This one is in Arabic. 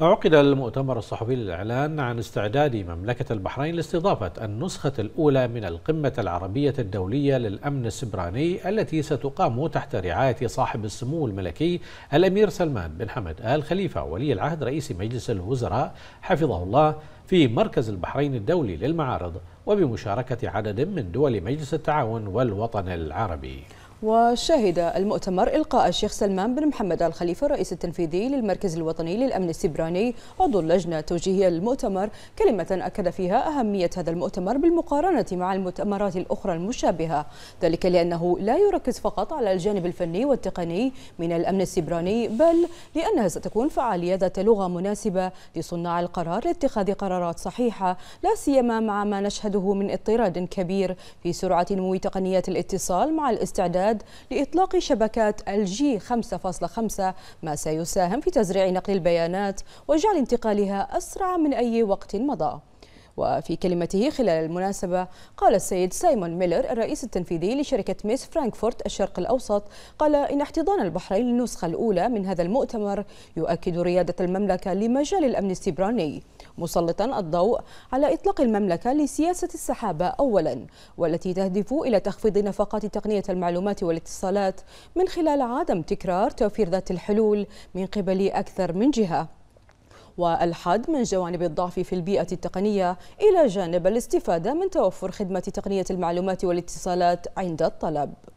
عقد المؤتمر الصحفي للإعلان عن استعداد مملكة البحرين لاستضافة النسخة الأولى من القمة العربية الدولية للأمن السبراني التي ستقام تحت رعاية صاحب السمو الملكي الأمير سلمان بن حمد آل خليفة ولي العهد رئيس مجلس الوزراء حفظه الله في مركز البحرين الدولي للمعارض وبمشاركة عدد من دول مجلس التعاون والوطن العربي وشهد المؤتمر إلقاء الشيخ سلمان بن محمد الخليفة الرئيس التنفيذي للمركز الوطني للأمن السبراني عضو اللجنة التوجيهية للمؤتمر كلمة أكد فيها أهمية هذا المؤتمر بالمقارنة مع المؤتمرات الأخرى المشابهة ذلك لأنه لا يركز فقط على الجانب الفني والتقني من الأمن السبراني بل لأنها ستكون فعالية ذات لغة مناسبة لصناع القرار لاتخاذ قرارات صحيحة لا سيما مع ما نشهده من اضطراد كبير في سرعة نمو تقنيات الاتصال مع الاستعداد البلاد لإطلاق شبكات الجي 5.5 ما سيساهم في تزريع نقل البيانات وجعل انتقالها أسرع من أي وقت مضى وفي كلمته خلال المناسبة قال السيد سايمون ميلر الرئيس التنفيذي لشركة ميس فرانكفورت الشرق الأوسط قال إن احتضان البحرين للنسخة الأولى من هذا المؤتمر يؤكد ريادة المملكة لمجال الأمن السبراني مسلطا الضوء على إطلاق المملكة لسياسة السحابة أولا والتي تهدف إلى تخفيض نفقات تقنية المعلومات والاتصالات من خلال عدم تكرار توفير ذات الحلول من قبل أكثر من جهة والحد من جوانب الضعف في البيئة التقنية إلى جانب الاستفادة من توفر خدمة تقنية المعلومات والاتصالات عند الطلب